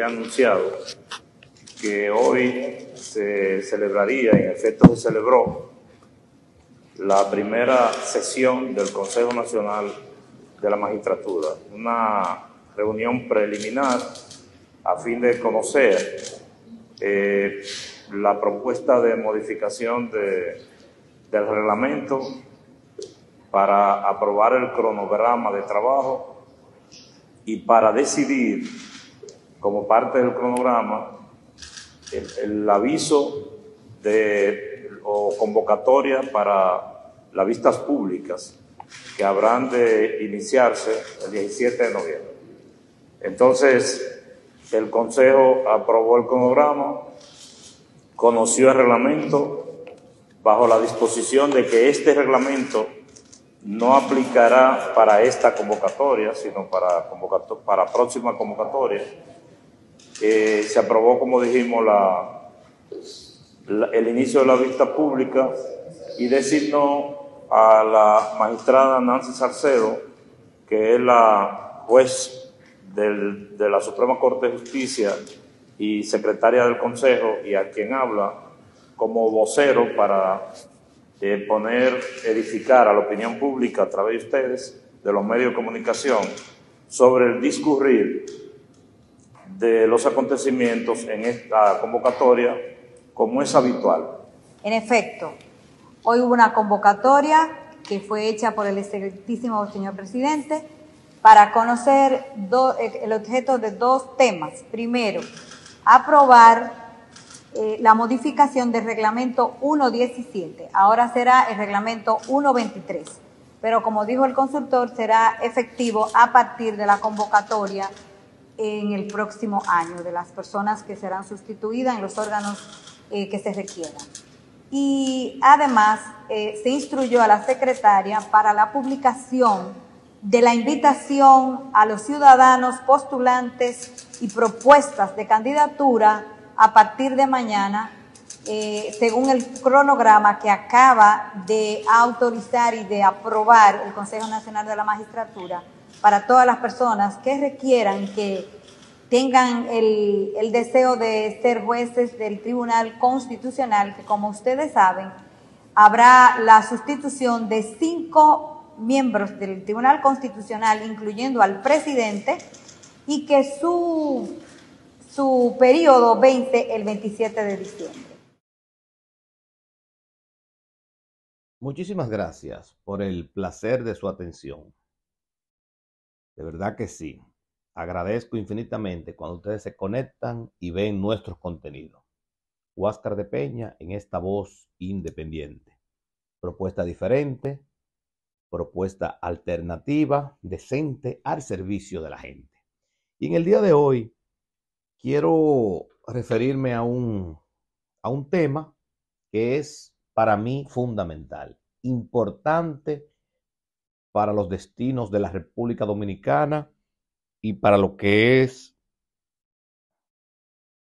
había anunciado que hoy se celebraría, en efecto se celebró, la primera sesión del Consejo Nacional de la Magistratura, una reunión preliminar a fin de conocer eh, la propuesta de modificación del reglamento para aprobar el cronograma de trabajo y para decidir como parte del cronograma el, aviso de, o convocatoria para las vistas públicas que habrán de iniciarse el 17 de noviembre. Entonces, el Consejo aprobó el cronograma, conoció el reglamento bajo la disposición de que este reglamento no aplicará para esta convocatoria, sino para, la para próxima convocatoria se aprobó, como dijimos, el inicio de la vista pública y designó a la magistrada Nancy Salcedo, que es la juez de la Suprema Corte de Justicia y secretaria del Consejo y a quien habla como vocero para eh, poner, edificar a la opinión pública a través de ustedes, de los medios de comunicación, sobre el discurrir de los acontecimientos en esta convocatoria, como es habitual. En efecto, hoy hubo una convocatoria que fue hecha por el excelentísimo señor presidente para conocer el objeto de dos temas. Primero, aprobar eh, la modificación del reglamento 1.17. Ahora será el reglamento 1.23. Pero como dijo el consultor, será efectivo a partir de la convocatoria en el próximo año de las personas que serán sustituidas en los órganos eh, que se requieran. Y además eh, se instruyó a la secretaria para la publicación de la invitación a los ciudadanos postulantes y propuestas de candidatura a partir de mañana, eh, según el cronograma que acaba de autorizar y de aprobar el Consejo Nacional de la Magistratura para todas las personas que requieran que tengan el, deseo de ser jueces del Tribunal Constitucional, que como ustedes saben, habrá la sustitución de cinco miembros del Tribunal Constitucional, incluyendo al presidente, y que su, su periodo vence el 27 de diciembre. Muchísimas gracias por el placer de su atención. De verdad que sí. Agradezco infinitamente cuando ustedes se conectan y ven nuestros contenidos. Huáscar de Peña en esta voz independiente. Propuesta diferente, propuesta alternativa, decente, al servicio de la gente. Y en el día de hoy quiero referirme a un, a un tema que es para mí fundamental, importante para los destinos de la República Dominicana y para lo que es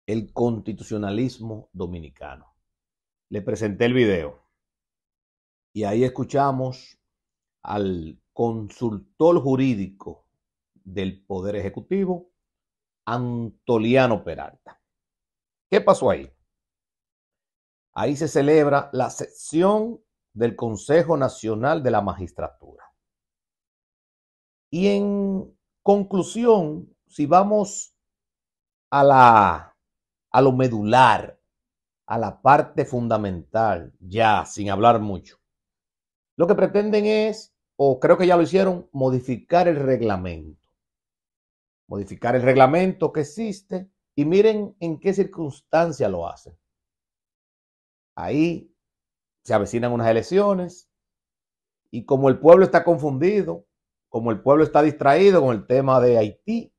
el constitucionalismo dominicano. Le presenté el video y ahí escuchamos al consultor jurídico del Poder Ejecutivo, Antoliano Peralta. ¿Qué pasó ahí? Ahí se celebra la sesión del Consejo Nacional de la Magistratura. Y en conclusión, si vamos a la a lo medular, a la parte fundamental, ya sin hablar mucho. Lo que pretenden es, o creo que ya lo hicieron, modificar el reglamento. Modificar el reglamento que existe y miren en qué circunstancia lo hacen. Ahí se avecinan unas elecciones y como el pueblo está confundido, como el pueblo está distraído con el tema de Haití,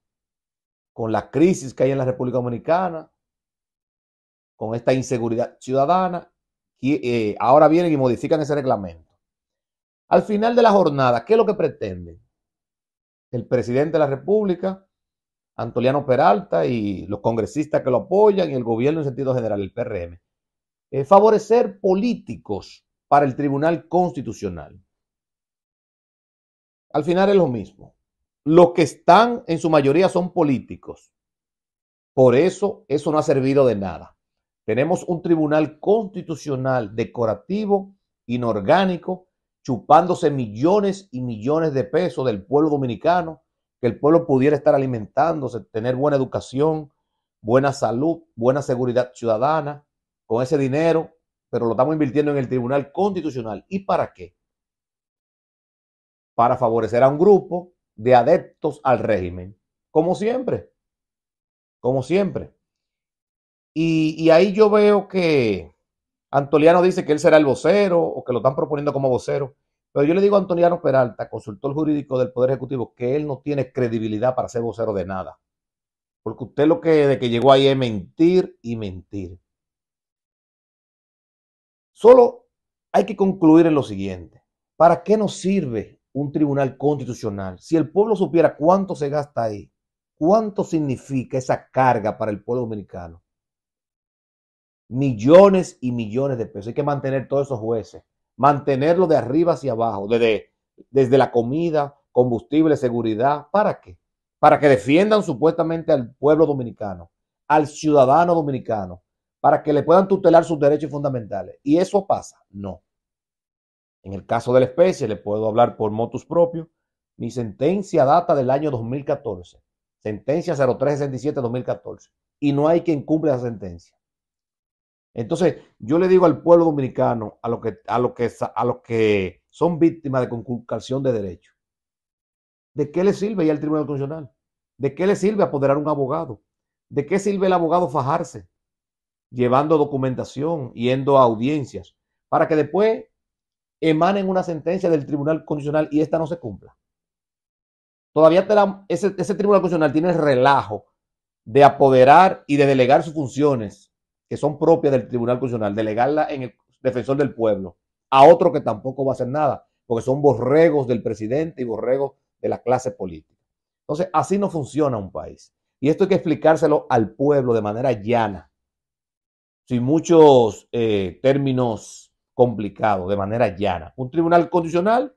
con la crisis que hay en la República Dominicana, con esta inseguridad ciudadana, y, eh, ahora vienen y modifican ese reglamento. Al final de la jornada, ¿qué es lo que pretende el presidente de la República, Antoliano Peralta, y los congresistas que lo apoyan y el gobierno en sentido general, el PRM? Eh, favorecer políticos para el Tribunal Constitucional. Al final es lo mismo. Los que están en su mayoría son políticos. Por eso eso no ha servido de nada. Tenemos un tribunal constitucional decorativo, inorgánico, chupándose millones y millones de pesos del pueblo dominicano, que el pueblo pudiera estar alimentándose, tener buena educación, buena salud, buena seguridad ciudadana, con ese dinero, pero lo estamos invirtiendo en el Tribunal Constitucional. ¿Y para qué? para favorecer a un grupo de adeptos al régimen, como siempre, como siempre. Y, ahí yo veo que Antoliano dice que él será el vocero o que lo están proponiendo como vocero, pero yo le digo a Antoliano Peralta, consultor jurídico del Poder Ejecutivo, que él no tiene credibilidad para ser vocero de nada, porque usted lo que de que llegó ahí es mentir y mentir. Solo hay que concluir en lo siguiente. ¿Para qué nos sirve un tribunal constitucional, si el pueblo supiera cuánto se gasta ahí, cuánto significa esa carga para el pueblo dominicano, millones y millones de pesos. Hay que mantener todos esos jueces, mantenerlos de arriba hacia abajo, desde, desde la comida, combustible, seguridad. ¿Para qué? Para que defiendan supuestamente al pueblo dominicano, al ciudadano dominicano, para que le puedan tutelar sus derechos fundamentales. ¿Y eso pasa? No. En el caso de la especie, le puedo hablar por motus propio. Mi sentencia data del año 2014, sentencia 0367-2014, y no hay quien cumpla esa sentencia. Entonces, yo le digo al pueblo dominicano, a los que, a lo que, a que son víctimas de conculcación de derechos, ¿de qué le sirve ya al Tribunal Constitucional? ¿De qué le sirve apoderar un abogado? ¿De qué sirve el abogado fajarse? Llevando documentación, yendo a audiencias, para que después emanen una sentencia del Tribunal Constitucional y esta no se cumpla. Todavía ese, Tribunal Constitucional tiene el relajo de apoderar y de delegar sus funciones, que son propias del Tribunal Constitucional, delegarla en el defensor del pueblo, a otro que tampoco va a hacer nada, porque son borregos del presidente y borregos de la clase política. Entonces, así no funciona un país. Y esto hay que explicárselo al pueblo de manera llana, sin muchos eh, términos complicado, de manera llana. Un tribunal condicional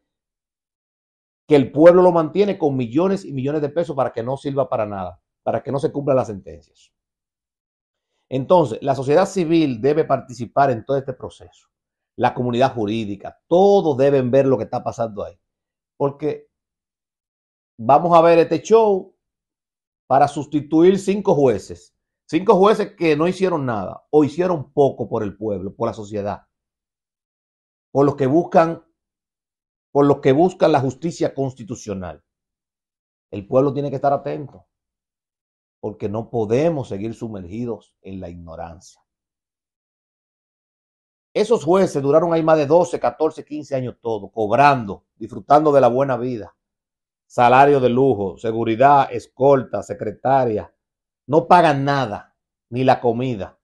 que el pueblo lo mantiene con millones y millones de pesos para que no sirva para nada, para que no se cumplan las sentencias. Entonces, la sociedad civil debe participar en todo este proceso. La comunidad jurídica, todos deben ver lo que está pasando ahí. Porque vamos a ver este show para sustituir cinco jueces. Cinco jueces que no hicieron nada o hicieron poco por el pueblo, por la sociedad por los que buscan, por los que buscan la justicia constitucional. El pueblo tiene que estar atento, porque no podemos seguir sumergidos en la ignorancia. Esos jueces duraron ahí más de 12, 14, 15 años todo, cobrando, disfrutando de la buena vida, salario de lujo, seguridad, escolta, secretaria. No pagan nada, ni la comida,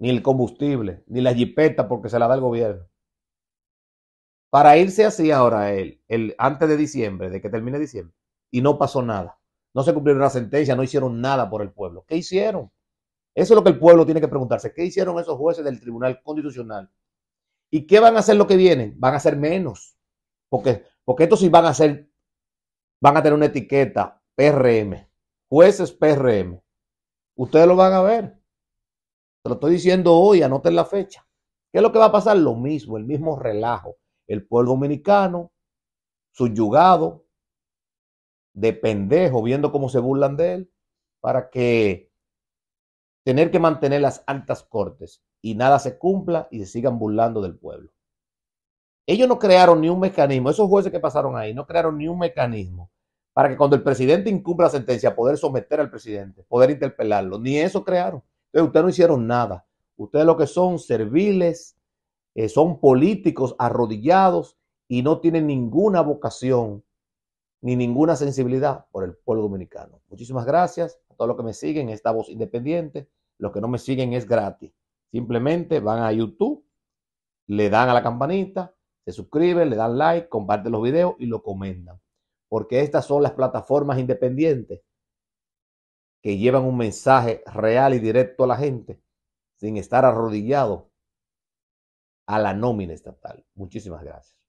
ni el combustible, ni la jipeta porque se la da el gobierno para irse así ahora él, el, antes de diciembre, de que termine diciembre, y no pasó nada. No se cumplieron la sentencia, no hicieron nada por el pueblo. ¿Qué hicieron? Eso es lo que el pueblo tiene que preguntarse. ¿Qué hicieron esos jueces del Tribunal Constitucional? ¿Y qué van a hacer lo que vienen? Van a hacer menos. Porque, porque estos sí van a ser: van a tener una etiqueta PRM, jueces PRM. Ustedes lo van a ver. Te lo estoy diciendo hoy, anoten la fecha. ¿Qué es lo que va a pasar? Lo mismo, el mismo relajo el pueblo dominicano, subyugado, de pendejo, viendo cómo se burlan de él, para que tener que mantener las altas cortes y nada se cumpla y se sigan burlando del pueblo. Ellos no crearon ni un mecanismo, esos jueces que pasaron ahí no crearon ni un mecanismo para que cuando el presidente incumpla la sentencia, poder someter al presidente, poder interpelarlo, ni eso crearon. Entonces ustedes no hicieron nada. Ustedes lo que son serviles, eh, son políticos arrodillados y no tienen ninguna vocación ni ninguna sensibilidad por el pueblo dominicano. Muchísimas gracias a todos los que me siguen, esta voz independiente. Los que no me siguen es gratis. Simplemente van a YouTube, le dan a la campanita, se suscriben, le dan like, comparten los videos y lo comentan. Porque estas son las plataformas independientes que llevan un mensaje real y directo a la gente sin estar arrodillado a la nómina estatal. Muchísimas gracias.